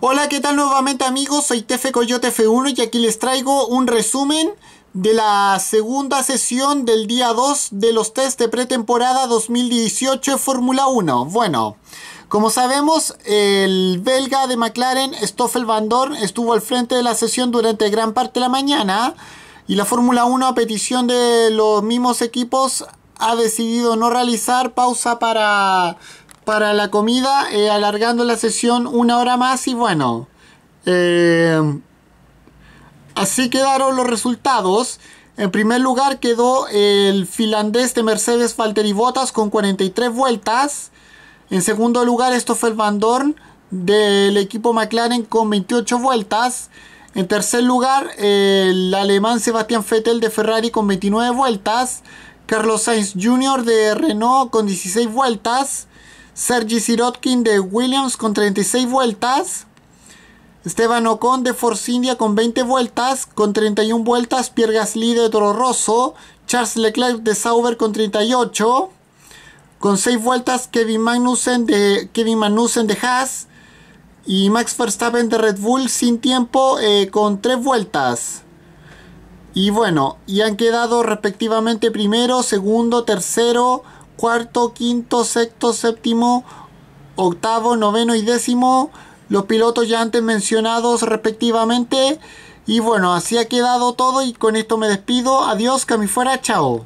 Hola, ¿qué tal nuevamente amigos? Soy Tefe Coyote F1 y aquí les traigo un resumen de la segunda sesión del día 2 de los test de pretemporada 2018 Fórmula 1. Bueno, como sabemos, el belga de McLaren, Stoffel Van Dorn, estuvo al frente de la sesión durante gran parte de la mañana y la Fórmula 1 a petición de los mismos equipos ha decidido no realizar pausa para para la comida, eh, alargando la sesión una hora más y bueno. Eh, así quedaron los resultados. En primer lugar quedó el finlandés de Mercedes Valtteri Bottas con 43 vueltas. En segundo lugar esto fue el Van Dorn del equipo McLaren con 28 vueltas. En tercer lugar el alemán Sebastian Vettel de Ferrari con 29 vueltas. Carlos Sainz Jr. de Renault con 16 vueltas. Sergi Sirotkin de Williams con 36 vueltas. Esteban Ocon de Force India con 20 vueltas. Con 31 vueltas, Pierre Gasly de Toro Rosso. Charles Leclerc de Sauber con 38. Con 6 vueltas, Kevin Magnussen de, Kevin de Haas. Y Max Verstappen de Red Bull sin tiempo eh, con 3 vueltas. Y bueno, y han quedado respectivamente primero, segundo, tercero, cuarto, quinto, sexto, séptimo, octavo, noveno y décimo, los pilotos ya antes mencionados respectivamente. Y bueno, así ha quedado todo y con esto me despido. Adiós, que a fuera, chao.